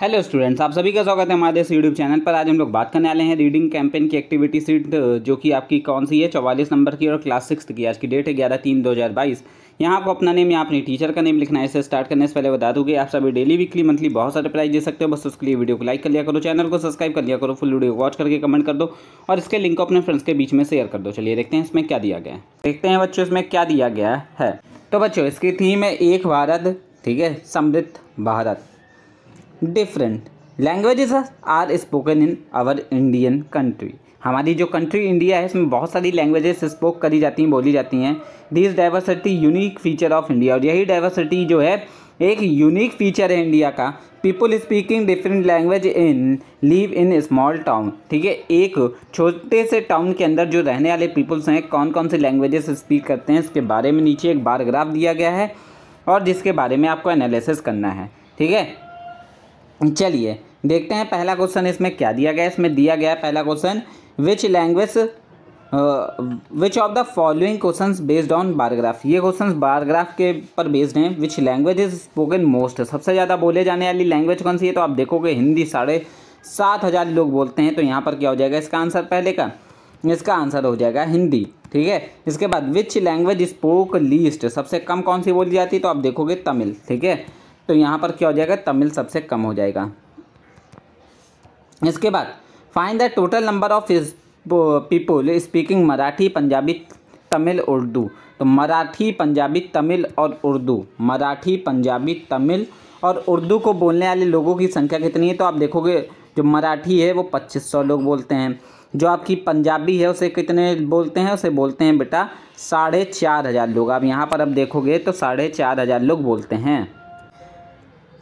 hello students आप सभी का स्वागत है हमारे इस यूट्यूब चैनल पर आज हम लोग बात करने वाले हैं रीडिंग कैंपेन की एक्टिविटी सीट जो कि आपकी कौन सी है चौवालीस नंबर की और क्लास सिक्स की आज की डेट है ग्यारह तीन दो हज़ार बाईस यहाँ आपको अपना नेम या अपनी टीचर का नेम लिखना है इसे स्टार्ट करने से पहले बता दूँ आप सभी डेली वीकली मंथली बहुत सारे प्राइज दे सकते हो बस उसके लिए वीडियो को लाइक कर लिया करो चैनल को सब्सक्राइब कर लिया करो फुल वीडियो वॉच करके कमेंट कर दो और इसके लिंक को अपने फ्रेंड्स के बीच में शेयर कर दो चलिए देखते हैं इसमें क्या दिया गया है देखते हैं बच्चों इसमें क्या दिया गया है तो बच्चों इसकी थीम है एक भारत ठीक है समृद्ध Bharat different languages are spoken in our Indian country हमारी जो कंट्री इंडिया है इसमें बहुत सारी लैंग्वेजेस स्पोक करी जाती हैं बोली जाती हैं this diversity unique feature of India और यही डाइवर्सिटी जो है एक यूनिक फीचर है इंडिया का people speaking different language in live in small town ठीक है एक छोटे से टाउन के अंदर जो रहने वाले पीपल्स हैं कौन कौन से लैंग्वेजेस स्पीक करते हैं इसके बारे में नीचे एक बारग्राफ दिया गया है और जिसके बारे में आपको एनालिसिस करना है ठीक है चलिए देखते हैं पहला क्वेश्चन इसमें क्या दिया गया इसमें दिया गया पहला question which language which of the following question based on bar graph ये क्वेश्चन बायोग्राफ के पर बेस्ड हैं which language is spoken most सबसे ज़्यादा बोले जाने वाली लैंग्वेज कौन सी है तो आप देखोगे हिंदी साढ़े सात हज़ार लोग बोलते हैं तो यहाँ पर क्या हो जाएगा इसका आंसर पहले का इसका आंसर हो जाएगा हिंदी ठीक है इसके बाद विच लैंग्वेज स्पोक लीस्ट सबसे कम कौन सी बोली जाती है तो आप देखोगे तमिल ठीक है तो यहाँ पर क्या हो जाएगा तमिल सबसे कम हो जाएगा इसके बाद find the total number of people speaking Marathi Punjabi Tamil Urdu तो मराठी पंजाबी तमिल और उर्दू मराठी पंजाबी तमिल और उर्दू को बोलने वाले लोगों की संख्या कितनी है तो आप देखोगे जो मराठी है वो 2500 लोग बोलते हैं जो आपकी पंजाबी है उसे कितने बोलते हैं उसे बोलते हैं बेटा साढ़े चार हज़ार लोग आप यहाँ पर अब देखोगे तो साढ़े चार हज़ार लोग बोलते हैं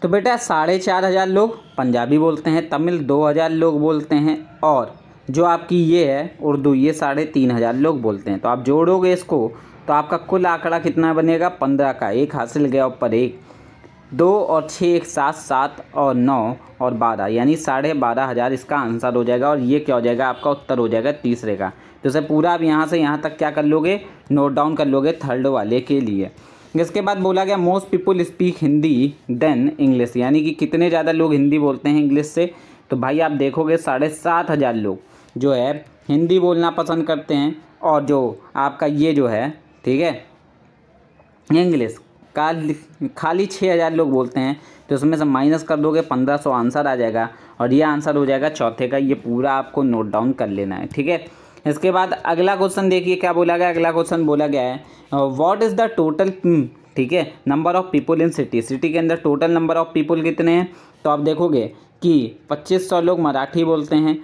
तो बेटा साढ़े चार हज़ार लोग पंजाबी बोलते हैं तमिल दो हज़ार लोग बोलते हैं और जो आपकी ये है उर्दू ये साढ़े तीन हज़ार लोग बोलते हैं तो आप जोड़ोगे इसको तो आपका कुल आंकड़ा कितना बनेगा पंद्रह का एक हासिल गया ऊपर एक दो और छः एक सात सात और नौ और बारह यानी साढ़े बारह हज़ार इसका आंसर हो जाएगा और ये क्या हो जाएगा आपका उत्तर हो जाएगा तीसरे का तो सर पूरा आप यहाँ से यहाँ तक क्या कर लोगे नोट डाउन कर लोगे थर्ड वाले के लिए जिसके बाद बोला गया most people speak Hindi then English यानी कि कितने ज़्यादा लोग हिंदी बोलते हैं इंग्लिश से तो भाई आप देखोगे साढ़े सात हज़ार लोग जो है हिंदी बोलना पसंद करते हैं और जो आपका ये जो है ठीक है इंग्लिश का खाली छः हज़ार लोग बोलते हैं तो उसमें से माइनस कर दोगे पंद्रह सौ आंसर आ जाएगा और ये आंसर हो जाएगा चौथे का ये पूरा आपको नोट डाउन कर लेना है ठीक है इसके बाद अगला क्वेश्चन देखिए क्या बोला गया अगला क्वेश्चन बोला गया है वॉट इज़ द टोटल ठीक है number of people in city city के अंदर टोटल नंबर ऑफ़ पीपल कितने हैं तो आप देखोगे कि पच्चीस सौ लोग मराठी बोलते हैं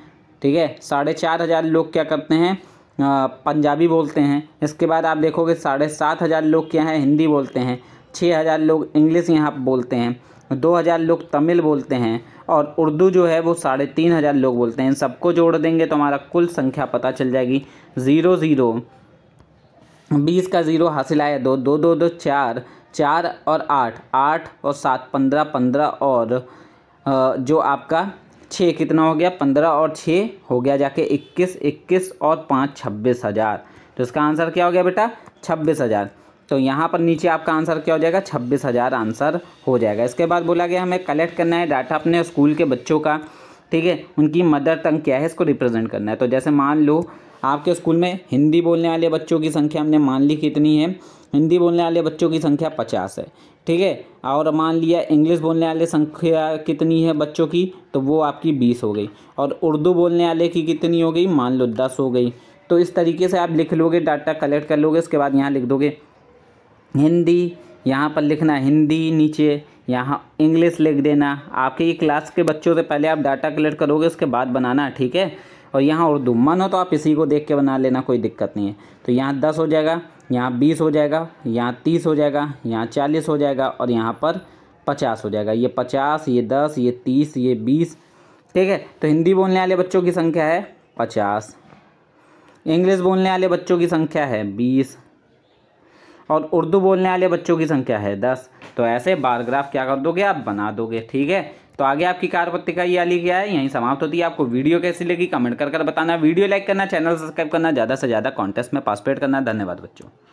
ठीक है साढ़े चार हज़ार लोग क्या करते हैं पंजाबी बोलते हैं इसके बाद आप देखोगे साढ़े सात हज़ार लोग क्या हैं हिंदी बोलते हैं छः हज़ार लोग इंग्लिश यहाँ बोलते हैं दो हज़ार लोग तमिल बोलते हैं और उर्दू जो है वो साढ़े तीन हज़ार लोग बोलते हैं सबको जोड़ देंगे तो हमारा कुल संख्या पता चल जाएगी ज़ीरो ज़ीरो बीस का ज़ीरो हासिल आया दो दो दो दो चार चार और आठ आठ और सात पंद्रह पंद्रह और जो आपका छः कितना हो गया पंद्रह और छः हो गया जाके इक्कीस इक्कीस और पाँच छब्बीस हज़ार तो इसका आंसर क्या हो गया बेटा छब्बीस हज़ार तो यहाँ पर नीचे आपका आंसर क्या हो जाएगा छब्बीस हज़ार आंसर हो जाएगा इसके बाद बोला गया हमें कलेक्ट करना है डाटा अपने स्कूल के बच्चों का ठीक है उनकी मदर टंग क्या है इसको रिप्रेजेंट करना है तो जैसे मान लो आपके स्कूल में हिंदी बोलने वाले बच्चों की संख्या हमने मान ली कितनी है हिंदी बोलने वाले बच्चों की संख्या पचास है ठीक है और मान लिया इंग्लिश बोलने वाले संख्या कितनी है बच्चों की तो वो आपकी बीस हो गई और उर्दू बोलने वाले की कितनी हो गई मान लो दस हो गई तो इस तरीके से आप लिख लोगे डाटा कलेक्ट कर लोगे इसके बाद यहाँ लिख दोगे हिंदी यहाँ पर लिखना हिंदी नीचे यहाँ इंग्लिश लिख देना आपके क्लास के बच्चों से पहले आप डाटा कलेक्ट करोगे उसके बाद बनाना ठीक है और यहाँ उर्दू मन हो तो आप इसी को देख के बना लेना कोई दिक्कत नहीं है तो यहाँ दस हो जाएगा यहाँ बीस हो जाएगा यहाँ तीस हो जाएगा यहाँ चालीस हो जाएगा और यहाँ पर पचास हो जाएगा ये पचास ये दस ये तीस ये बीस ठीक है तो हिंदी बोलने वाले बच्चों की संख्या है पचास इंग्लिश बोलने वाले बच्चों की संख्या है बीस और उर्दू बोलने वाले बच्चों की संख्या है दस तो ऐसे बार ग्राफ क्या कर दोगे आप बना दोगे ठीक है तो आगे आपकी कार पत्रिका ये आली क्या है यहीं समाप्त होती है आपको वीडियो कैसी लगी कमेंट कर कर बताना वीडियो लाइक करना चैनल सब्सक्राइब करना ज़्यादा से ज़्यादा कॉन्टेस्ट में पार्टिसिपेट करना धन्यवाद बच्चों